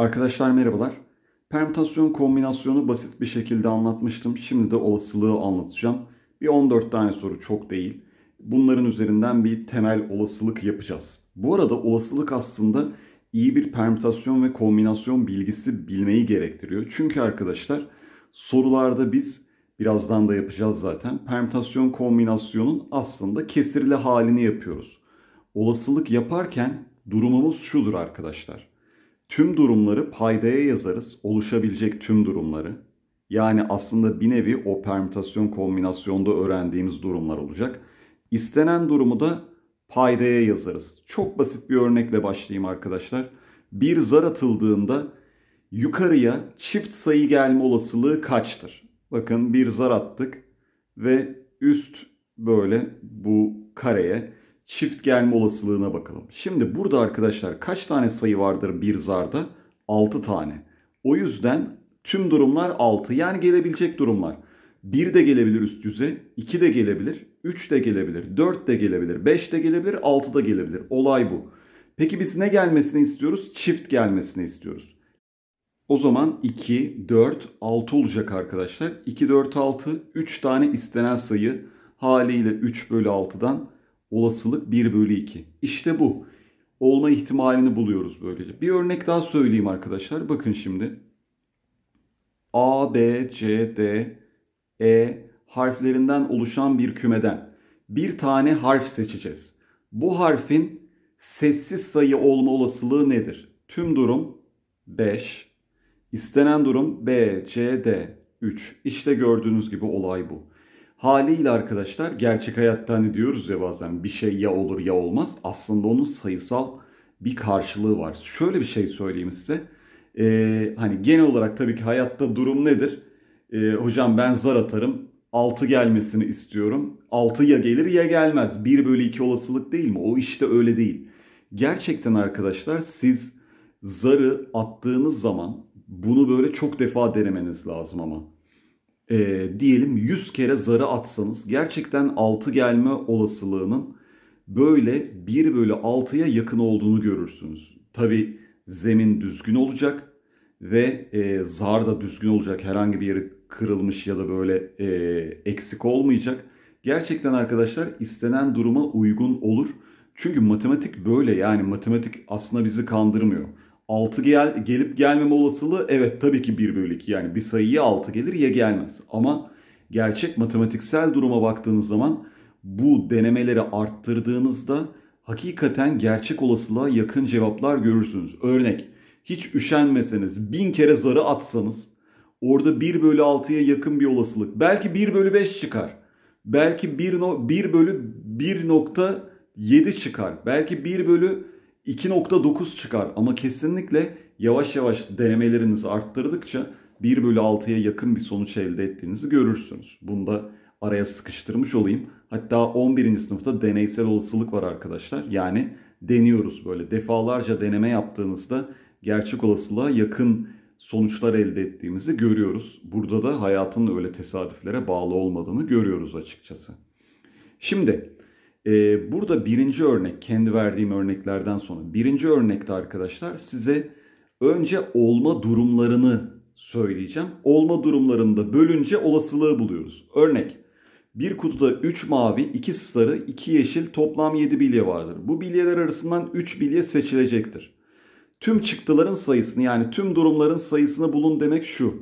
Arkadaşlar merhabalar. Permütasyon kombinasyonu basit bir şekilde anlatmıştım. Şimdi de olasılığı anlatacağım. Bir 14 tane soru çok değil. Bunların üzerinden bir temel olasılık yapacağız. Bu arada olasılık aslında iyi bir permütasyon ve kombinasyon bilgisi bilmeyi gerektiriyor. Çünkü arkadaşlar sorularda biz birazdan da yapacağız zaten. Permütasyon kombinasyonun aslında kesirli halini yapıyoruz. Olasılık yaparken durumumuz şudur arkadaşlar Tüm durumları paydaya yazarız. Oluşabilecek tüm durumları. Yani aslında bir nevi o permütasyon kombinasyonda öğrendiğimiz durumlar olacak. İstenen durumu da paydaya yazarız. Çok basit bir örnekle başlayayım arkadaşlar. Bir zar atıldığında yukarıya çift sayı gelme olasılığı kaçtır? Bakın bir zar attık ve üst böyle bu kareye çift gelme olasılığına bakalım. Şimdi burada arkadaşlar kaç tane sayı vardır bir zarda? 6 tane. O yüzden tüm durumlar 6. Yani gelebilecek durumlar. 1 de gelebilir üst yüze, 2 de gelebilir, 3 de gelebilir, 4 de gelebilir, 5 de gelebilir, 6 da gelebilir. Olay bu. Peki biz ne gelmesini istiyoruz? Çift gelmesini istiyoruz. O zaman 2, 4, 6 olacak arkadaşlar. 2, 4, 6, 3 tane istenen sayı haliyle 3 bölü 6'dan Olasılık 1 bölü 2. İşte bu. Olma ihtimalini buluyoruz böylece. Bir örnek daha söyleyeyim arkadaşlar. Bakın şimdi. A, B, C, D, E harflerinden oluşan bir kümeden bir tane harf seçeceğiz. Bu harfin sessiz sayı olma olasılığı nedir? Tüm durum 5. İstenen durum B, C, D, 3. İşte gördüğünüz gibi olay bu haliyle arkadaşlar gerçek hayatta hani diyoruz ya bazen bir şey ya olur ya olmaz. Aslında onun sayısal bir karşılığı var. Şöyle bir şey söyleyeyim size. Ee, hani genel olarak tabii ki hayatta durum nedir? Ee, hocam ben zar atarım. 6 gelmesini istiyorum. 6 ya gelir ya gelmez. 1 bölü 2 olasılık değil mi? O işte öyle değil. Gerçekten arkadaşlar siz zarı attığınız zaman bunu böyle çok defa denemeniz lazım ama e, diyelim 100 kere zarı atsanız gerçekten 6 gelme olasılığının böyle 1 bölü 6'ya yakın olduğunu görürsünüz. Tabi zemin düzgün olacak ve e, zar da düzgün olacak herhangi bir yeri kırılmış ya da böyle e, eksik olmayacak. Gerçekten arkadaşlar istenen duruma uygun olur. Çünkü matematik böyle yani matematik aslında bizi kandırmıyor. 6 gel, gelip gelmeme olasılığı evet tabii ki 1 bölü 2. Yani bir sayıya 6 gelir ya gelmez. Ama gerçek matematiksel duruma baktığınız zaman bu denemeleri arttırdığınızda hakikaten gerçek olasılığa yakın cevaplar görürsünüz. Örnek hiç üşenmeseniz bin kere zarı atsanız orada 1 bölü 6'ya yakın bir olasılık. Belki 1 bölü 5 çıkar. Belki 1, no, 1 bölü 1.7 çıkar. Belki 1 bölü 2.9 çıkar ama kesinlikle yavaş yavaş denemelerinizi arttırdıkça 1 bölü 6'ya yakın bir sonuç elde ettiğinizi görürsünüz. Bunu da araya sıkıştırmış olayım. Hatta 11. sınıfta deneysel olasılık var arkadaşlar. Yani deniyoruz böyle defalarca deneme yaptığınızda gerçek olasılığa yakın sonuçlar elde ettiğimizi görüyoruz. Burada da hayatın öyle tesadüflere bağlı olmadığını görüyoruz açıkçası. Şimdi e, burada birinci örnek, kendi verdiğim örneklerden sonra. Birinci örnekte arkadaşlar size önce olma durumlarını söyleyeceğim. Olma durumlarında bölünce olasılığı buluyoruz. Örnek. Bir kutuda 3 mavi, 2 sarı, 2 yeşil toplam 7 bilye vardır. Bu bilyeler arasından 3 bilye seçilecektir. Tüm çıktıların sayısını yani tüm durumların sayısını bulun demek şu.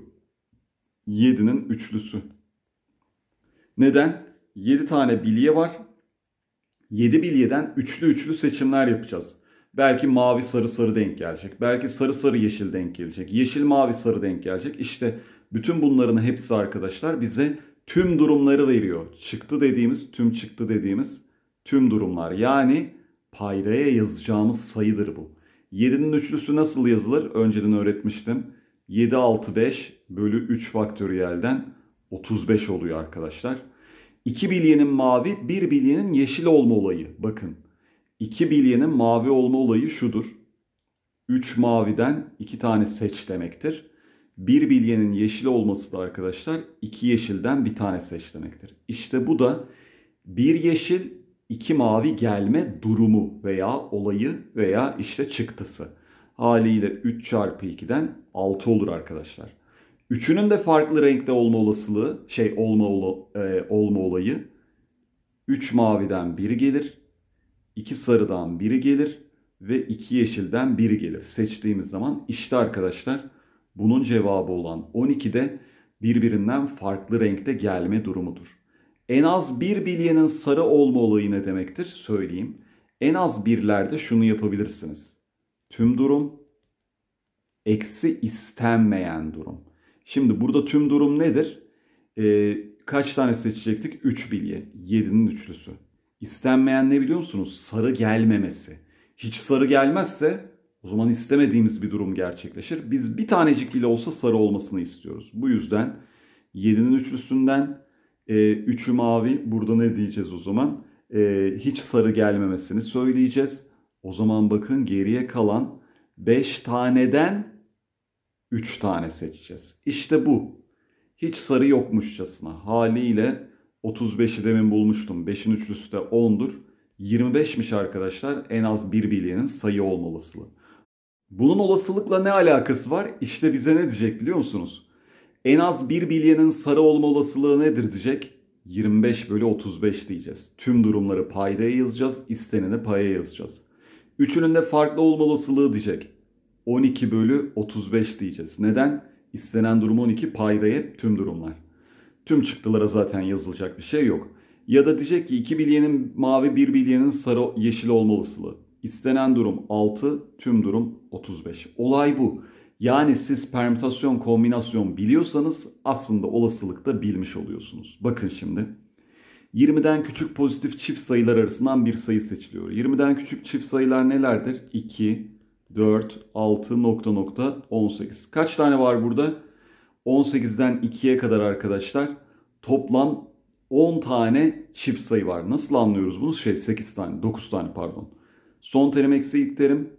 7'nin üçlüsü. Neden? 7 tane bilye var. 7 bilyeden üçlü üçlü seçimler yapacağız. Belki mavi sarı sarı denk gelecek. Belki sarı sarı yeşil denk gelecek. Yeşil mavi sarı denk gelecek. İşte bütün bunların hepsi arkadaşlar bize tüm durumları veriyor. Çıktı dediğimiz, tüm çıktı dediğimiz tüm durumlar. Yani paydaya yazacağımız sayıdır bu. 7'nin üçlüsü nasıl yazılır? Önceden öğretmiştim. 7, 6, 5 bölü 3 faktöriyelden 35 oluyor arkadaşlar. 2 bilyenin mavi, 1 bilyenin yeşil olma olayı. Bakın 2 bilyenin mavi olma olayı şudur. 3 maviden 2 tane seç demektir. 1 bilyenin yeşil olması da arkadaşlar 2 yeşilden bir tane seç demektir. İşte bu da 1 yeşil 2 mavi gelme durumu veya olayı veya işte çıktısı. Haliyle 3 çarpı 2'den 6 olur arkadaşlar. Üçünün de farklı renkte olma olasılığı, şey olma, ola, e, olma olayı. üç maviden biri gelir. iki sarıdan biri gelir. Ve iki yeşilden biri gelir. Seçtiğimiz zaman işte arkadaşlar bunun cevabı olan 12 de birbirinden farklı renkte gelme durumudur. En az bir bilyenin sarı olma olayı ne demektir? Söyleyeyim. En az birlerde şunu yapabilirsiniz. Tüm durum eksi istenmeyen durum. Şimdi burada tüm durum nedir? Ee, kaç tane seçecektik? 3 bilye. 7'nin üçlüsü. İstenmeyen ne biliyor musunuz? Sarı gelmemesi. Hiç sarı gelmezse o zaman istemediğimiz bir durum gerçekleşir. Biz bir tanecik bile olsa sarı olmasını istiyoruz. Bu yüzden 7'nin üçlüsünden e, mavi. Burada ne diyeceğiz o zaman? E, hiç sarı gelmemesini söyleyeceğiz. O zaman bakın geriye kalan 5 taneden 3 tane seçeceğiz. İşte bu. Hiç sarı yokmuşçasına haliyle 35'i demin bulmuştum. 5'in üçlüsü de 10'dur. 25'miş arkadaşlar en az bir bilyenin sayı olmalısılı. Bunun olasılıkla ne alakası var? İşte bize ne diyecek biliyor musunuz? En az bir bilyenin sarı olma olasılığı nedir diyecek? 25 bölü 35 diyeceğiz. Tüm durumları paydaya yazacağız, isteneni paya yazacağız. Üçünün de farklı olma olasılığı diyecek. 12 bölü 35 diyeceğiz. Neden? İstenen durum 12 payda paydaya tüm durumlar. Tüm çıktılara zaten yazılacak bir şey yok. Ya da diyecek ki 2 bilyenin mavi 1 bilyenin sarı yeşil olmalısılı. İstenen durum 6 tüm durum 35. Olay bu. Yani siz permütasyon kombinasyon biliyorsanız aslında olasılıkta bilmiş oluyorsunuz. Bakın şimdi. 20'den küçük pozitif çift sayılar arasından bir sayı seçiliyor. 20'den küçük çift sayılar nelerdir? 2, 4, 6 nokta nokta 18. Kaç tane var burada? 18'den 2'ye kadar arkadaşlar toplam 10 tane çift sayı var. Nasıl anlıyoruz bunu? Şey 8 tane, 9 tane pardon. Son terim eksi ilk terim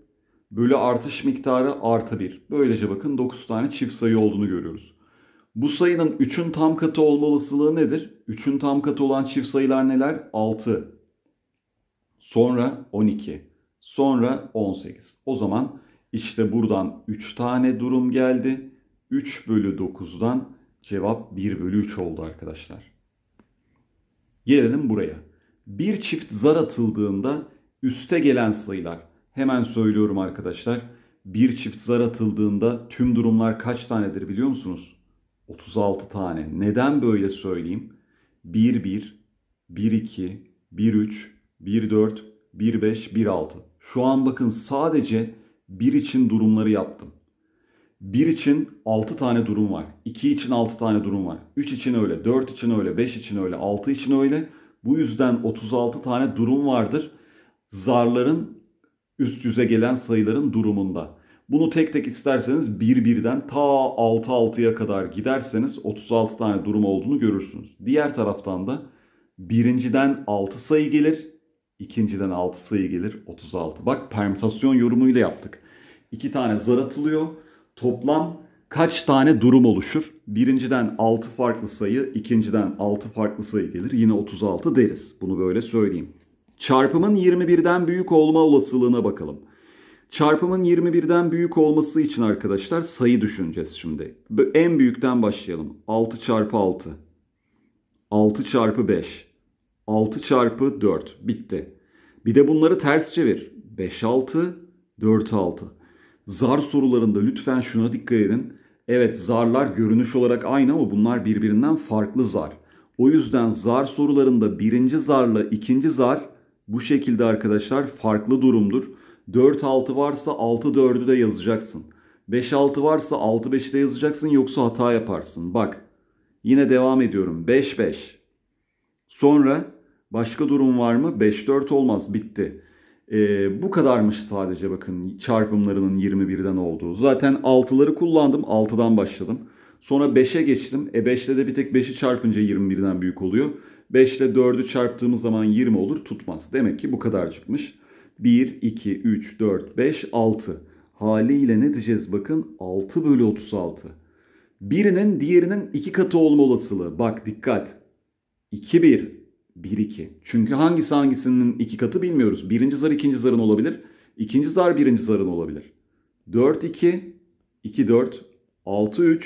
bölü artış miktarı artı 1. Böylece bakın 9 tane çift sayı olduğunu görüyoruz. Bu sayının 3'ün tam katı olma nedir? 3'ün tam katı olan çift sayılar neler? 6. Sonra 12. Sonra 18. O zaman işte buradan 3 tane durum geldi. 3 bölü 9'dan cevap 1 bölü 3 oldu arkadaşlar. Gelelim buraya. Bir çift zar atıldığında üste gelen sayılar. Hemen söylüyorum arkadaşlar. Bir çift zar atıldığında tüm durumlar kaç tanedir biliyor musunuz? 36 tane. Neden böyle söyleyeyim? 1 1 1 2 1 3 1 4 1.5, 1.6. Şu an bakın sadece 1 için durumları yaptım. 1 için 6 tane durum var. 2 için 6 tane durum var. 3 için öyle, 4 için öyle, 5 için öyle, 6 için öyle. Bu yüzden 36 tane durum vardır. Zarların üst yüze gelen sayıların durumunda. Bunu tek tek isterseniz 1-1'den ta 6-6'ya kadar giderseniz 36 tane durum olduğunu görürsünüz. Diğer taraftan da birinciden 6 sayı gelir. İkinciden 6 sayı gelir 36. Bak permütasyon yorumuyla yaptık. 2 tane zar atılıyor. Toplam kaç tane durum oluşur? Birinciden 6 farklı sayı, ikinciden 6 farklı sayı gelir. Yine 36 deriz. Bunu böyle söyleyeyim. Çarpımın 21'den büyük olma olasılığına bakalım. Çarpımın 21'den büyük olması için arkadaşlar sayı düşüneceğiz şimdi. En büyükten başlayalım. 6 çarpı 6. 6 çarpı 5. 6 çarpı 4 bitti. Bir de bunları ters çevir. 5 6 4 6. Zar sorularında lütfen şuna dikkat edin. Evet zarlar görünüş olarak aynı ama bunlar birbirinden farklı zar. O yüzden zar sorularında birinci zarla ikinci zar bu şekilde arkadaşlar farklı durumdur. 4 6 varsa 6 4'ü de yazacaksın. 5 6 varsa 6 5'i de yazacaksın yoksa hata yaparsın. Bak yine devam ediyorum. 5 5. Sonra Başka durum var mı? 5-4 olmaz. Bitti. Ee, bu kadarmış sadece bakın çarpımlarının 21'den olduğu. Zaten 6'ları kullandım. 6'dan başladım. Sonra 5'e geçtim. E 5'te de bir tek 5'i çarpınca 21'den büyük oluyor. 5 ile 4'ü çarptığımız zaman 20 olur. Tutmaz. Demek ki bu kadar çıkmış. 1, 2, 3, 4, 5, 6. Haliyle ne diyeceğiz bakın? 6 bölü 36. Birinin diğerinin iki katı olma olasılığı. Bak dikkat. 2, 1. 1-2. Çünkü hangisi hangisinin iki katı bilmiyoruz. Birinci zar ikinci zarın olabilir. İkinci zar birinci zarın olabilir. 4-2, 2-4, 6-3,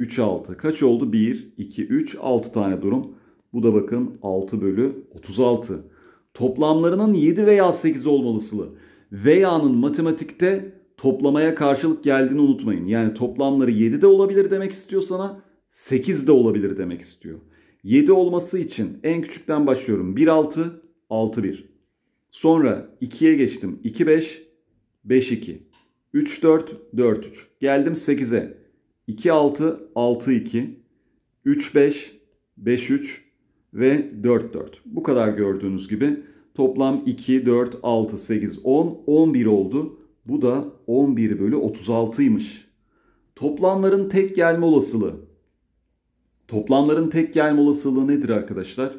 3-6. Kaç oldu? 1, 2, 3, 6 tane durum. Bu da bakın 6 bölü 36. Toplamlarının 7 veya 8 olmalısılı. Veya'nın matematikte toplamaya karşılık geldiğini unutmayın. Yani toplamları 7 de olabilir demek istiyor sana, 8 de olabilir demek istiyor. 7 olması için en küçükten başlıyorum. 1-6, 6-1. Sonra 2'ye geçtim. 2-5, 5-2. 3-4, 4-3. Geldim 8'e. 2-6, 6-2. 3-5, 5-3 ve 4-4. Bu kadar gördüğünüz gibi toplam 2, 4, 6, 8, 10, 11 oldu. Bu da 11 bölü 36'ymış. Toplamların tek gelme olasılığı Toplamların tek gelme olasılığı nedir arkadaşlar?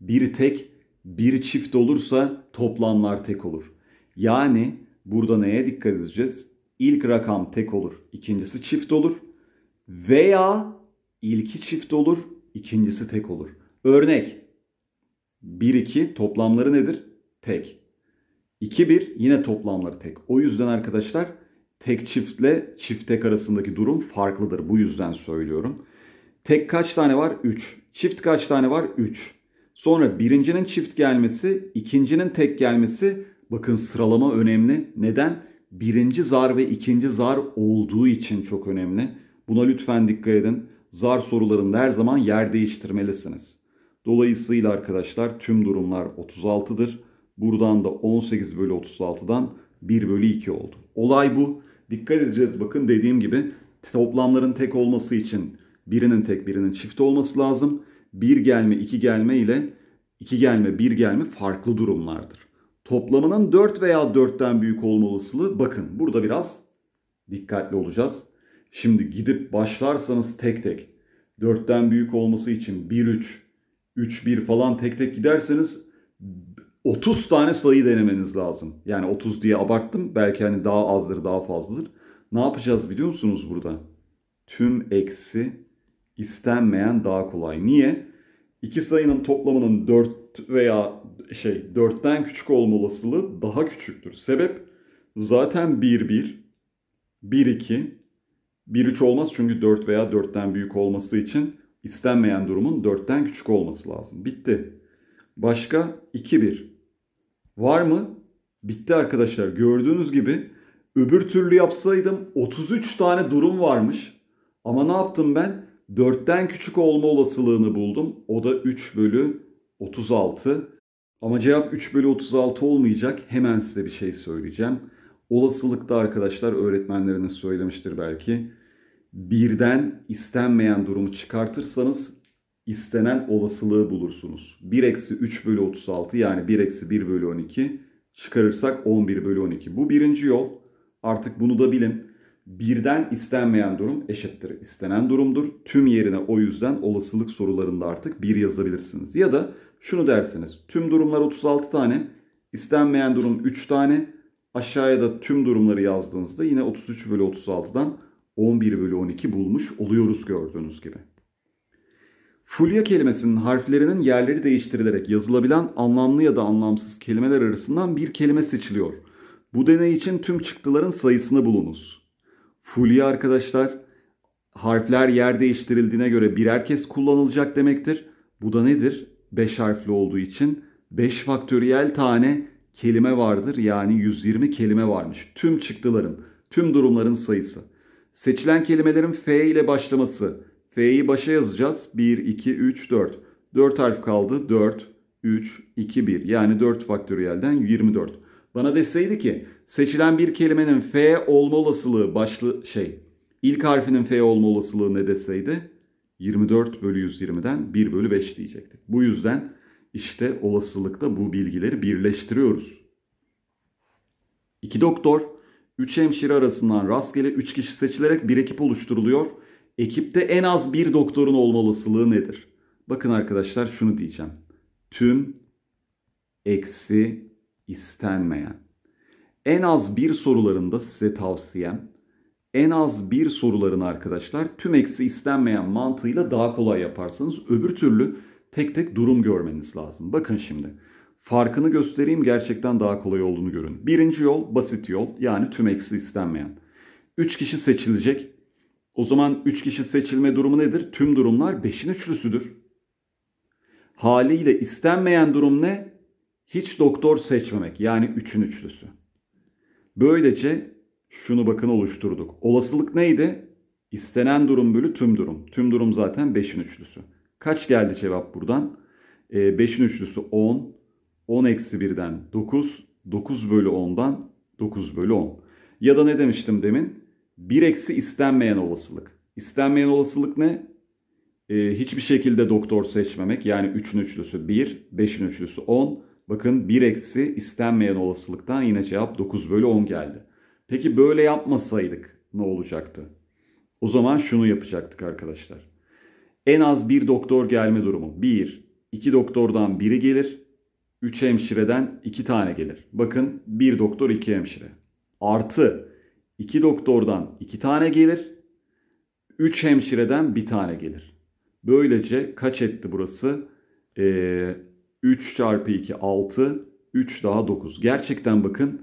Bir tek, bir çift olursa toplamlar tek olur. Yani burada neye dikkat edeceğiz? İlk rakam tek olur, ikincisi çift olur. Veya ilki çift olur, ikincisi tek olur. Örnek 1 2 toplamları nedir? Tek. 2 1 yine toplamları tek. O yüzden arkadaşlar tek çiftle çift tek arasındaki durum farklıdır. Bu yüzden söylüyorum. Tek kaç tane var? 3. Çift kaç tane var? 3. Sonra birincinin çift gelmesi, ikincinin tek gelmesi. Bakın sıralama önemli. Neden? Birinci zar ve ikinci zar olduğu için çok önemli. Buna lütfen dikkat edin. Zar sorularında her zaman yer değiştirmelisiniz. Dolayısıyla arkadaşlar tüm durumlar 36'dır. Buradan da 18 bölü 36'dan 1 bölü 2 oldu. Olay bu. Dikkat edeceğiz bakın dediğim gibi toplamların tek olması için birinin tek birinin çift olması lazım. Bir gelme iki gelme ile iki gelme bir gelme farklı durumlardır. Toplamının 4 veya 4'ten büyük olma bakın burada biraz dikkatli olacağız. Şimdi gidip başlarsanız tek tek 4'ten büyük olması için 1-3, 3-1 falan tek tek giderseniz 30 tane sayı denemeniz lazım. Yani 30 diye abarttım. Belki hani daha azdır daha fazladır. Ne yapacağız biliyor musunuz burada? Tüm eksi istenmeyen daha kolay. Niye? İki sayının toplamının 4 veya şey 4'ten küçük olma olasılığı daha küçüktür. Sebep zaten 1 1 1 2 1 3 olmaz çünkü 4 veya 4'ten büyük olması için istenmeyen durumun 4'ten küçük olması lazım. Bitti. Başka 2 1 var mı? Bitti arkadaşlar. Gördüğünüz gibi öbür türlü yapsaydım 33 tane durum varmış. Ama ne yaptım ben? 4'ten küçük olma olasılığını buldum. O da 3 bölü 36. Ama cevap 3 bölü 36 olmayacak. Hemen size bir şey söyleyeceğim. Olasılıkta arkadaşlar öğretmenleriniz söylemiştir belki. Birden istenmeyen durumu çıkartırsanız istenen olasılığı bulursunuz. 1 eksi 3 bölü 36 yani 1 eksi 1 bölü 12 çıkarırsak 11 bölü 12. Bu birinci yol. Artık bunu da bilin. Birden istenmeyen durum eşittir istenen durumdur. Tüm yerine o yüzden olasılık sorularında artık bir yazabilirsiniz. Ya da şunu dersiniz. Tüm durumlar 36 tane, istenmeyen durum 3 tane. Aşağıya da tüm durumları yazdığınızda yine 33 bölü 36'dan 11 bölü 12 bulmuş oluyoruz gördüğünüz gibi. Fulya kelimesinin harflerinin yerleri değiştirilerek yazılabilen anlamlı ya da anlamsız kelimeler arasından bir kelime seçiliyor. Bu deney için tüm çıktıların sayısını bulunuz. Fulya arkadaşlar harfler yer değiştirildiğine göre birer kez kullanılacak demektir. Bu da nedir? 5 harfli olduğu için 5 faktöriyel tane kelime vardır. Yani 120 kelime varmış. Tüm çıktıların, tüm durumların sayısı. Seçilen kelimelerin F ile başlaması. F'yi başa yazacağız. 1, 2, 3, 4. 4 harf kaldı. 4, 3, 2, 1. Yani 4 faktöriyelden 24. Bana deseydi ki Seçilen bir kelimenin F olma olasılığı başlı şey ilk harfinin F olma olasılığı ne deseydi 24 bölü 120'den 1 bölü 5 diyecektik. Bu yüzden işte olasılıkta bu bilgileri birleştiriyoruz. İki doktor, üç hemşire arasından rastgele üç kişi seçilerek bir ekip oluşturuluyor. Ekipte en az bir doktorun olma olasılığı nedir? Bakın arkadaşlar şunu diyeceğim. Tüm eksi istenmeyen en az bir sorularında size tavsiyem en az bir soruların arkadaşlar tüm eksi istenmeyen mantığıyla daha kolay yaparsanız öbür türlü tek tek durum görmeniz lazım. Bakın şimdi farkını göstereyim gerçekten daha kolay olduğunu görün. Birinci yol basit yol yani tüm eksi istenmeyen. 3 kişi seçilecek. O zaman 3 kişi seçilme durumu nedir? Tüm durumlar 5'in üçlüsüdür. Haliyle istenmeyen durum ne? Hiç doktor seçmemek yani 3'ün üçlüsü. Böylece şunu bakın oluşturduk. Olasılık neydi? İstenen durum bölü tüm durum. Tüm durum zaten 5'in üçlüsü. Kaç geldi cevap buradan? 5'in ee, e, üçlüsü 10. 10 eksi 1'den 9. 9 bölü 10'dan 9 bölü 10. Ya da ne demiştim demin? 1 eksi istenmeyen olasılık. İstenmeyen olasılık ne? Ee, hiçbir şekilde doktor seçmemek. Yani 3'ün üçlüsü 1, 5'in üçlüsü 10, Bakın 1 eksi istenmeyen olasılıktan yine cevap 9 bölü 10 geldi. Peki böyle yapmasaydık ne olacaktı? O zaman şunu yapacaktık arkadaşlar. En az bir doktor gelme durumu. 1, 2 doktordan biri gelir. 3 hemşireden 2 tane gelir. Bakın 1 doktor 2 hemşire. Artı 2 doktordan 2 tane gelir. 3 hemşireden 1 tane gelir. Böylece kaç etti burası? Ee, 3 çarpı 2 6. 3 daha 9. Gerçekten bakın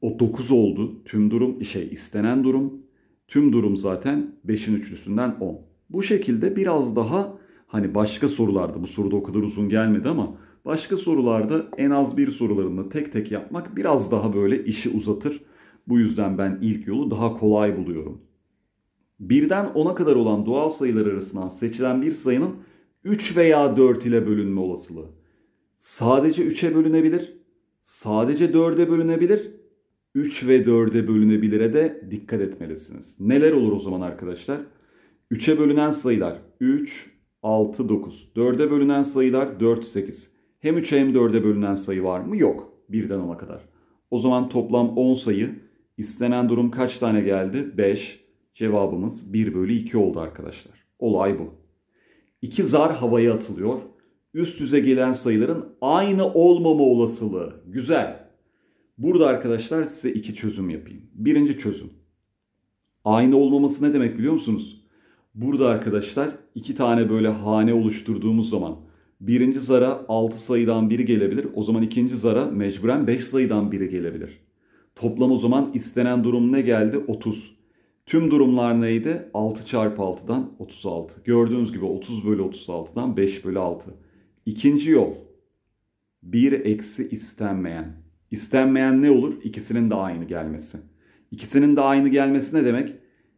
o 9 oldu tüm durum işe istenen durum. Tüm durum zaten 5'in üçlüsünden 10. Bu şekilde biraz daha hani başka sorularda bu soruda o kadar uzun gelmedi ama başka sorularda en az bir sorularını tek tek yapmak biraz daha böyle işi uzatır. Bu yüzden ben ilk yolu daha kolay buluyorum. Birden 10'a kadar olan doğal sayılar arasından seçilen bir sayının 3 veya 4 ile bölünme olasılığı sadece 3'e bölünebilir, sadece 4'e bölünebilir, 3 ve 4'e bölünebilire de dikkat etmelisiniz. Neler olur o zaman arkadaşlar? 3'e bölünen sayılar 3, 6, 9. 4'e bölünen sayılar 4, 8. Hem 3'e hem 4'e bölünen sayı var mı? Yok. Birden 10'a kadar. O zaman toplam 10 sayı İstenen durum kaç tane geldi? 5. Cevabımız 1 bölü 2 oldu arkadaşlar. Olay bu. İki zar havaya atılıyor üst üze gelen sayıların aynı olmama olasılığı. Güzel. Burada arkadaşlar size iki çözüm yapayım. Birinci çözüm. Aynı olmaması ne demek biliyor musunuz? Burada arkadaşlar iki tane böyle hane oluşturduğumuz zaman birinci zara 6 sayıdan biri gelebilir. O zaman ikinci zara mecburen 5 sayıdan biri gelebilir. Toplam o zaman istenen durum ne geldi? 30. Tüm durumlar neydi? 6 çarpı 6'dan 36. Gördüğünüz gibi 30 bölü 36'dan 5 bölü 6. İkinci yol. Bir eksi istenmeyen. İstenmeyen ne olur? İkisinin de aynı gelmesi. İkisinin de aynı gelmesi ne demek?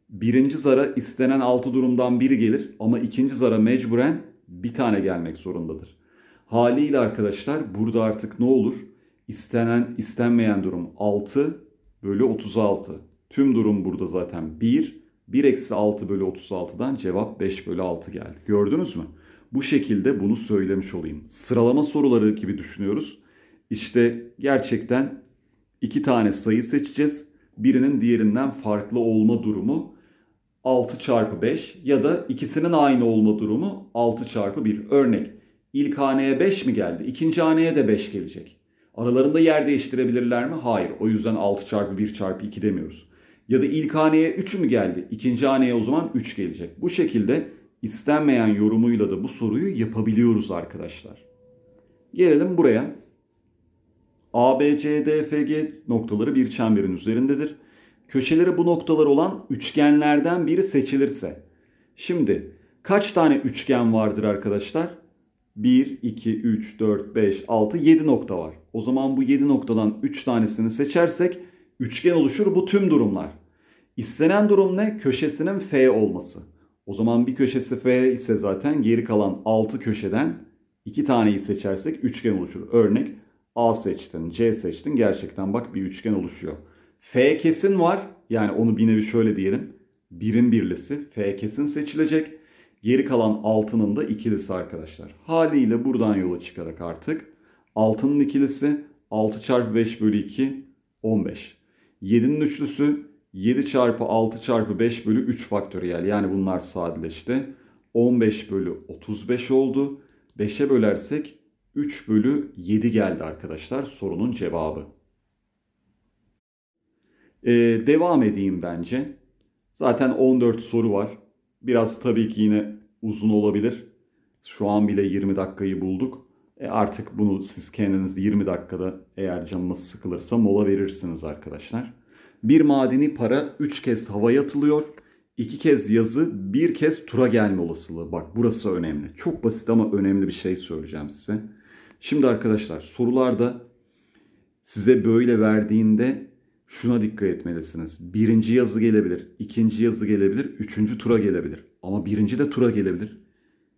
Birinci zara istenen altı durumdan biri gelir ama ikinci zara mecburen bir tane gelmek zorundadır. Haliyle arkadaşlar burada artık ne olur? İstenen, istenmeyen durum 6 bölü 36. Tüm durum burada zaten 1. 1 eksi 6 bölü 36'dan cevap 5 bölü 6 geldi. Gördünüz mü? Bu şekilde bunu söylemiş olayım. Sıralama soruları gibi düşünüyoruz. İşte gerçekten iki tane sayı seçeceğiz. Birinin diğerinden farklı olma durumu 6 çarpı 5 ya da ikisinin aynı olma durumu 6 çarpı 1. Örnek ilk haneye 5 mi geldi? İkinci haneye de 5 gelecek. Aralarında yer değiştirebilirler mi? Hayır. O yüzden 6 çarpı 1 çarpı 2 demiyoruz. Ya da ilk haneye 3 mü geldi? İkinci haneye o zaman 3 gelecek. Bu şekilde istenmeyen yorumuyla da bu soruyu yapabiliyoruz arkadaşlar. Gelelim buraya. A, B, C, D, F, G noktaları bir çemberin üzerindedir. Köşeleri bu noktalar olan üçgenlerden biri seçilirse. Şimdi kaç tane üçgen vardır arkadaşlar? 1, 2, 3, 4, 5, 6, 7 nokta var. O zaman bu 7 noktadan 3 tanesini seçersek üçgen oluşur bu tüm durumlar. İstenen durum ne? Köşesinin F olması. O zaman bir köşesi F ise zaten geri kalan 6 köşeden 2 taneyi seçersek üçgen oluşur. Örnek A seçtin, C seçtin. Gerçekten bak bir üçgen oluşuyor. F kesin var. Yani onu bir nevi şöyle diyelim. Birin birlisi. F kesin seçilecek. Geri kalan 6'nın da ikilisi arkadaşlar. Haliyle buradan yola çıkarak artık 6'nın ikilisi 6 çarpı 5 bölü 2 15. 7'nin üçlüsü 7 çarpı 6 çarpı 5 bölü 3 faktöriyel yani bunlar sadeleşti. 15 bölü 35 oldu. 5'e bölersek 3 bölü 7 geldi arkadaşlar sorunun cevabı. Ee, devam edeyim bence. Zaten 14 soru var. Biraz tabii ki yine uzun olabilir. Şu an bile 20 dakikayı bulduk. E artık bunu siz kendiniz 20 dakikada eğer canınız sıkılırsa mola verirsiniz arkadaşlar. Bir madeni para 3 kez havaya atılıyor. 2 kez yazı, bir kez tura gelme olasılığı. Bak burası önemli. Çok basit ama önemli bir şey söyleyeceğim size. Şimdi arkadaşlar sorularda size böyle verdiğinde şuna dikkat etmelisiniz. Birinci yazı gelebilir, ikinci yazı gelebilir, üçüncü tura gelebilir. Ama birinci de tura gelebilir.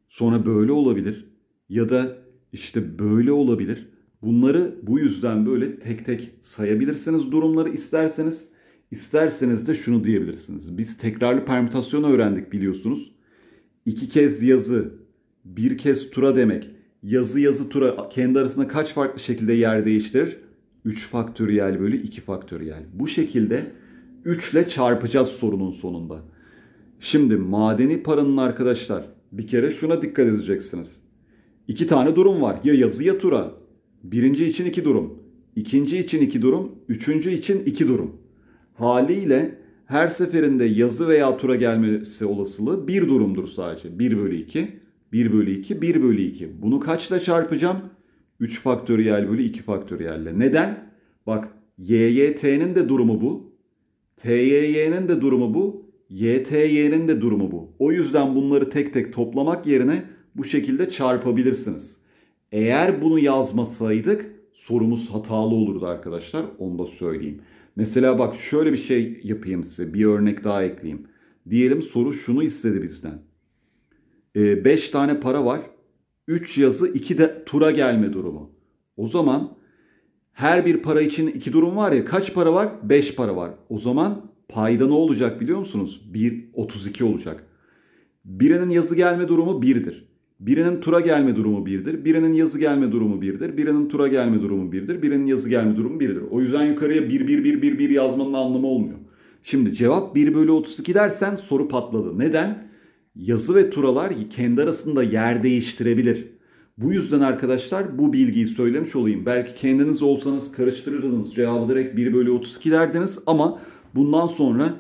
Sonra böyle olabilir ya da işte böyle olabilir. Bunları bu yüzden böyle tek tek sayabilirsiniz durumları isterseniz. İsterseniz de şunu diyebilirsiniz. Biz tekrarlı permütasyonu öğrendik biliyorsunuz. İki kez yazı, bir kez tura demek. Yazı yazı tura kendi arasında kaç farklı şekilde yer değiştirir? 3 faktöriyel bölü 2 faktöriyel. Bu şekilde 3 ile çarpacağız sorunun sonunda. Şimdi madeni paranın arkadaşlar bir kere şuna dikkat edeceksiniz. İki tane durum var. Ya yazı ya tura. Birinci için iki durum. ikinci için iki durum. Üçüncü için iki durum haliyle her seferinde yazı veya tura gelmesi olasılığı bir durumdur sadece. 1 bölü 2, 1 bölü 2, 1 bölü 2. Bunu kaçla çarpacağım? 3 faktöriyel bölü 2 faktöriyelle. Neden? Bak YYT'nin de durumu bu. TYY'nin de durumu bu. YTY'nin de durumu bu. O yüzden bunları tek tek toplamak yerine bu şekilde çarpabilirsiniz. Eğer bunu yazmasaydık sorumuz hatalı olurdu arkadaşlar. Onu da söyleyeyim. Mesela bak şöyle bir şey yapayım size. Bir örnek daha ekleyeyim. Diyelim soru şunu istedi bizden. 5 e, ee, tane para var. 3 yazı 2 de tura gelme durumu. O zaman her bir para için 2 durum var ya. Kaç para var? 5 para var. O zaman payda ne olacak biliyor musunuz? 1, 32 olacak. Birinin yazı gelme durumu 1'dir. Birinin tura gelme durumu birdir, birinin yazı gelme durumu birdir, birinin tura gelme durumu birdir, birinin yazı gelme durumu birdir. O yüzden yukarıya 1 1 1 1 1 yazmanın anlamı olmuyor. Şimdi cevap 1 bölü 32 dersen soru patladı. Neden? Yazı ve turalar kendi arasında yer değiştirebilir. Bu yüzden arkadaşlar bu bilgiyi söylemiş olayım. Belki kendiniz olsanız karıştırırdınız cevabı direkt 1 bölü 32 derdiniz ama bundan sonra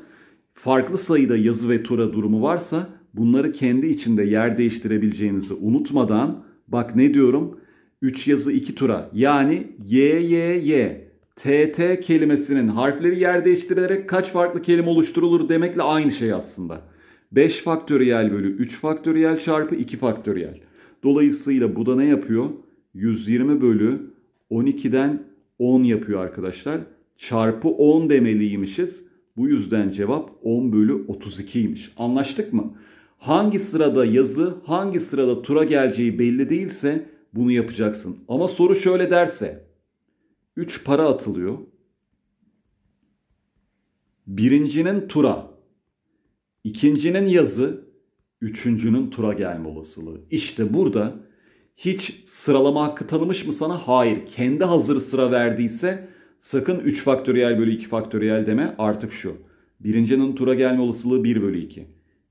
farklı sayıda yazı ve tura durumu varsa bunları kendi içinde yer değiştirebileceğinizi unutmadan bak ne diyorum 3 yazı 2 tura yani y y y TT kelimesinin harfleri yer değiştirerek kaç farklı kelime oluşturulur demekle aynı şey aslında. 5 faktöriyel bölü 3 faktöriyel çarpı 2 faktöriyel. Dolayısıyla bu da ne yapıyor? 120 bölü 12'den 10 yapıyor arkadaşlar. Çarpı 10 demeliymişiz. Bu yüzden cevap 10 bölü 32'ymiş. Anlaştık mı? hangi sırada yazı, hangi sırada tura geleceği belli değilse bunu yapacaksın. Ama soru şöyle derse 3 para atılıyor. Birincinin tura, ikincinin yazı, üçüncünün tura gelme olasılığı. İşte burada hiç sıralama hakkı tanımış mı sana? Hayır. Kendi hazır sıra verdiyse sakın 3 faktöriyel bölü 2 faktöriyel deme. Artık şu. Birincinin tura gelme olasılığı 1 bölü 2.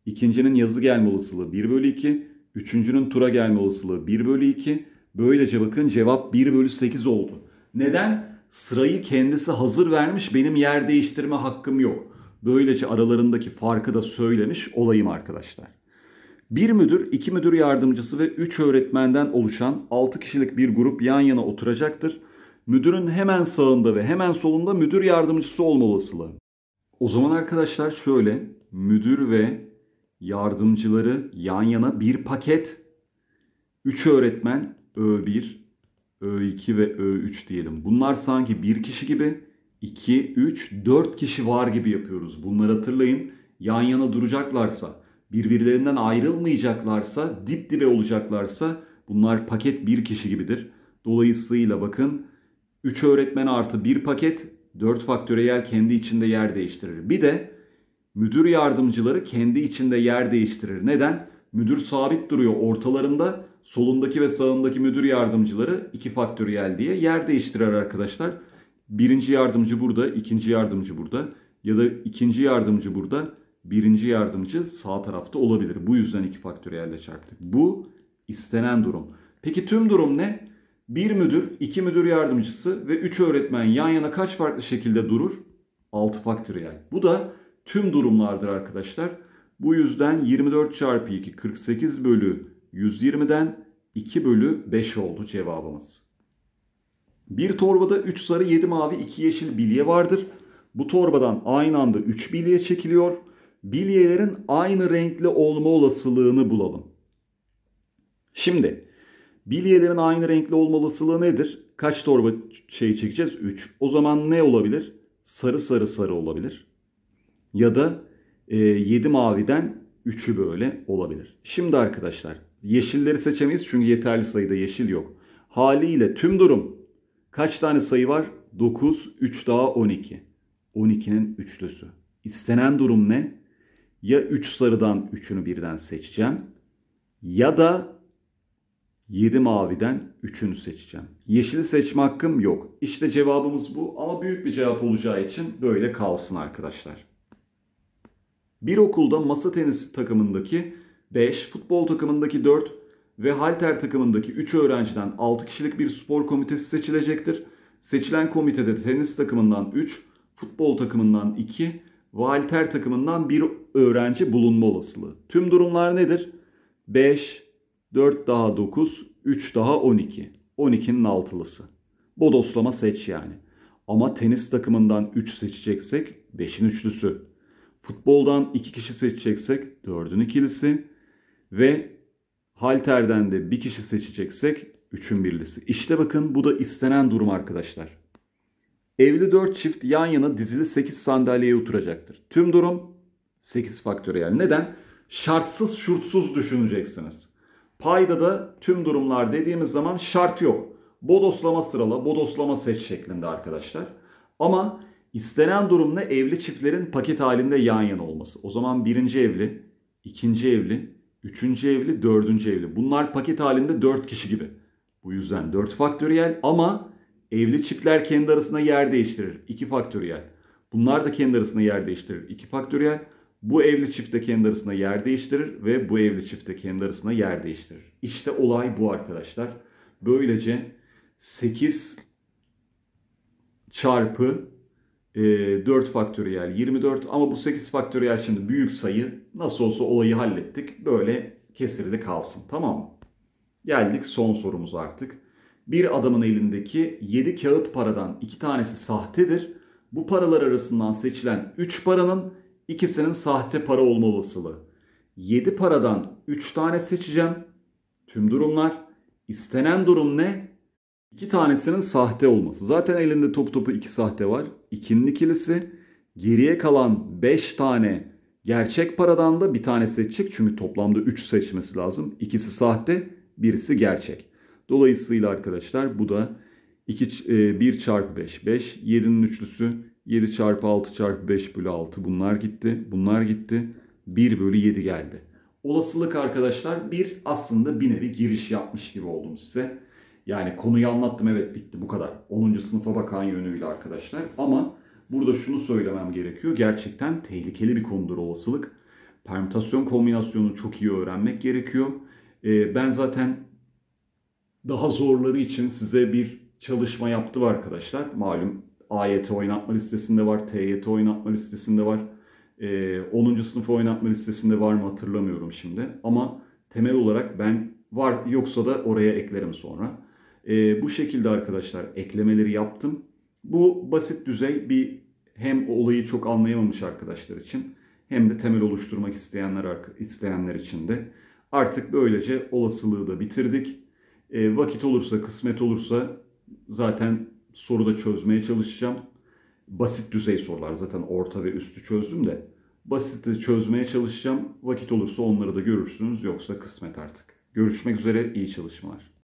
İkincinin yazı gelme olasılığı 1 bölü 2, üçüncünün tura gelme olasılığı 1 bölü 2. Böylece bakın cevap 1 bölü 8 oldu. Neden? Sırayı kendisi hazır vermiş benim yer değiştirme hakkım yok. Böylece aralarındaki farkı da söylemiş olayım arkadaşlar. Bir müdür, iki müdür yardımcısı ve üç öğretmenden oluşan altı kişilik bir grup yan yana oturacaktır. Müdürün hemen sağında ve hemen solunda müdür yardımcısı olma olasılığı. O zaman arkadaşlar şöyle müdür ve yardımcıları yan yana bir paket. 3 öğretmen Ö1, Ö2 ve Ö3 diyelim. Bunlar sanki bir kişi gibi 2, 3, 4 kişi var gibi yapıyoruz. Bunları hatırlayın. Yan yana duracaklarsa, birbirlerinden ayrılmayacaklarsa, dip dibe olacaklarsa bunlar paket bir kişi gibidir. Dolayısıyla bakın 3 öğretmen artı bir paket 4 faktöriyel kendi içinde yer değiştirir. Bir de müdür yardımcıları kendi içinde yer değiştirir. Neden? Müdür sabit duruyor ortalarında. Solundaki ve sağındaki müdür yardımcıları iki faktöriyel diye yer değiştirir arkadaşlar. Birinci yardımcı burada, ikinci yardımcı burada ya da ikinci yardımcı burada, birinci yardımcı sağ tarafta olabilir. Bu yüzden iki faktöriyelle çarptık. Bu istenen durum. Peki tüm durum ne? Bir müdür, iki müdür yardımcısı ve üç öğretmen yan yana kaç farklı şekilde durur? Altı faktöriyel. Bu da tüm durumlardır arkadaşlar. Bu yüzden 24 çarpı 2 48 bölü 120'den 2 bölü 5 oldu cevabımız. Bir torbada 3 sarı 7 mavi 2 yeşil bilye vardır. Bu torbadan aynı anda 3 bilye çekiliyor. Bilyelerin aynı renkli olma olasılığını bulalım. Şimdi bilyelerin aynı renkli olma olasılığı nedir? Kaç torba şey çekeceğiz? 3. O zaman ne olabilir? Sarı sarı sarı olabilir ya da e, 7 maviden 3'ü böyle olabilir. Şimdi arkadaşlar yeşilleri seçemeyiz çünkü yeterli sayıda yeşil yok. Haliyle tüm durum kaç tane sayı var? 9, 3 daha 12. 12'nin üçlüsü. İstenen durum ne? Ya 3 sarıdan 3'ünü birden seçeceğim ya da 7 maviden 3'ünü seçeceğim. Yeşili seçme hakkım yok. İşte cevabımız bu ama büyük bir cevap olacağı için böyle kalsın arkadaşlar. Bir okulda masa tenisi takımındaki 5, futbol takımındaki 4 ve halter takımındaki 3 öğrenciden 6 kişilik bir spor komitesi seçilecektir. Seçilen komitede tenis takımından 3, futbol takımından 2 ve halter takımından 1 öğrenci bulunma olasılığı. Tüm durumlar nedir? 5, 4 daha 9, 3 daha 12. 12'nin altılısı. Bodoslama seç yani. Ama tenis takımından 3 seçeceksek 5'in üçlüsü. Futboldan iki kişi seçeceksek dördün ikilisi ve halterden de bir kişi seçeceksek üçün birlisi. İşte bakın bu da istenen durum arkadaşlar. Evli 4 çift yan yana dizili 8 sandalyeye oturacaktır. Tüm durum 8 faktöriyel. Neden? Şartsız şurtsuz düşüneceksiniz. Payda da tüm durumlar dediğimiz zaman şart yok. Bodoslama sırala, bodoslama seç şeklinde arkadaşlar. Ama İstenen durum ne? Evli çiftlerin paket halinde yan yana olması. O zaman birinci evli, ikinci evli, üçüncü evli, dördüncü evli. Bunlar paket halinde dört kişi gibi. Bu yüzden dört faktöriyel ama evli çiftler kendi arasında yer değiştirir. iki faktöriyel. Bunlar da kendi arasında yer değiştirir. iki faktöriyel. Bu evli çift de kendi arasında yer değiştirir ve bu evli çift de kendi arasında yer değiştirir. İşte olay bu arkadaşlar. Böylece 8 çarpı e, ee, 4 faktöriyel 24 ama bu 8 faktöriyel şimdi büyük sayı. Nasıl olsa olayı hallettik. Böyle kesirli kalsın tamam mı? Geldik son sorumuz artık. Bir adamın elindeki 7 kağıt paradan 2 tanesi sahtedir. Bu paralar arasından seçilen 3 paranın ikisinin sahte para olma olasılığı. 7 paradan 3 tane seçeceğim. Tüm durumlar. İstenen durum ne? İki tanesinin sahte olması. Zaten elinde top topu iki sahte var. İkinin ikilisi. Geriye kalan 5 tane gerçek paradan da bir tane seçecek. Çünkü toplamda 3 seçmesi lazım. İkisi sahte, birisi gerçek. Dolayısıyla arkadaşlar bu da 2, e, 1 çarpı 5, 5. 7'nin üçlüsü 7 çarpı 6 çarpı 5 bölü 6. Bunlar gitti, bunlar gitti. 1 bölü 7 geldi. Olasılık arkadaşlar bir aslında bir nevi giriş yapmış gibi oldum size. Yani konuyu anlattım evet bitti bu kadar. 10. sınıfa bakan yönüyle arkadaşlar. Ama burada şunu söylemem gerekiyor. Gerçekten tehlikeli bir konudur olasılık. Permütasyon kombinasyonunu çok iyi öğrenmek gerekiyor. Ee, ben zaten daha zorları için size bir çalışma yaptım arkadaşlar. Malum AYT oynatma listesinde var, TYT oynatma listesinde var. Ee, 10. sınıf oynatma listesinde var mı hatırlamıyorum şimdi. Ama temel olarak ben var yoksa da oraya eklerim sonra. E, bu şekilde arkadaşlar eklemeleri yaptım. Bu basit düzey bir hem olayı çok anlayamamış arkadaşlar için hem de temel oluşturmak isteyenler isteyenler için de artık böylece olasılığı da bitirdik. E, vakit olursa, kısmet olursa zaten soruda çözmeye çalışacağım. Basit düzey sorular zaten orta ve üstü çözdüm de basiti çözmeye çalışacağım. Vakit olursa onları da görürsünüz yoksa kısmet artık. Görüşmek üzere iyi çalışmalar.